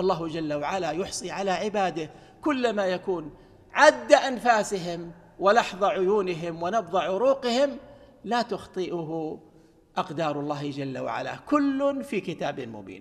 فالله جل وعلا يحصي على عباده كل ما يكون عد انفاسهم ولحظ عيونهم ونبض عروقهم لا تخطئه اقدار الله جل وعلا كل في كتاب مبين